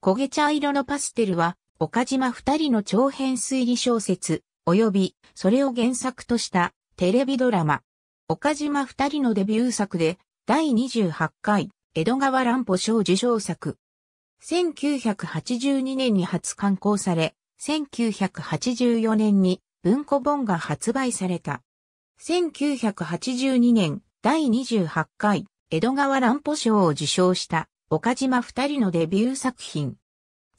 焦げ茶色のパステルは、岡島二人の長編推理小説、及び、それを原作としたテレビドラマ。岡島二人のデビュー作で、第28回、江戸川乱歩賞受賞作。1982年に初刊行され、1984年に文庫本が発売された。1982年、第28回、江戸川乱歩賞を受賞した岡島二人のデビュー作品。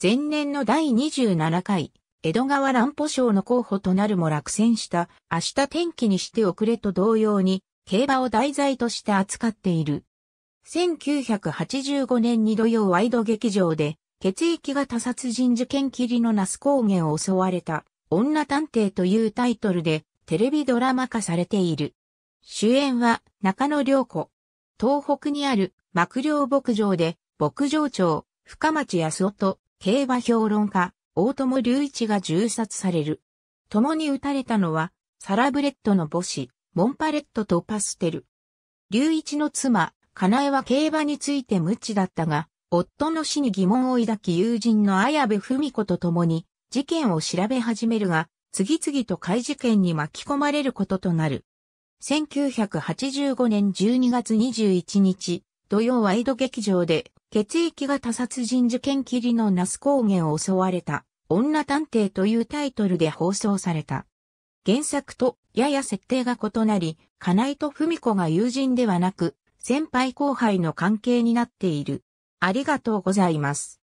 前年の第27回、江戸川乱歩賞の候補となるも落選した明日天気にしておくれと同様に競馬を題材として扱っている。1985年に土曜ワイド劇場で血液型殺人事件霧の那須高原を襲われた女探偵というタイトルでテレビドラマ化されている。主演は中野良子。東北にある幕僚牧場で牧場長、深町康夫競馬評論家、大友隆一が銃殺される。共に撃たれたのは、サラブレッドの母子、モンパレットとパステル。隆一の妻、カナエは競馬について無知だったが、夫の死に疑問を抱き友人の綾部文子と共に、事件を調べ始めるが、次々と怪事件に巻き込まれることとなる。1985年12月21日、土曜ワイド劇場で血液型殺人事件霧の那須高原を襲われた女探偵というタイトルで放送された。原作とやや設定が異なり、金井と文子が友人ではなく、先輩後輩の関係になっている。ありがとうございます。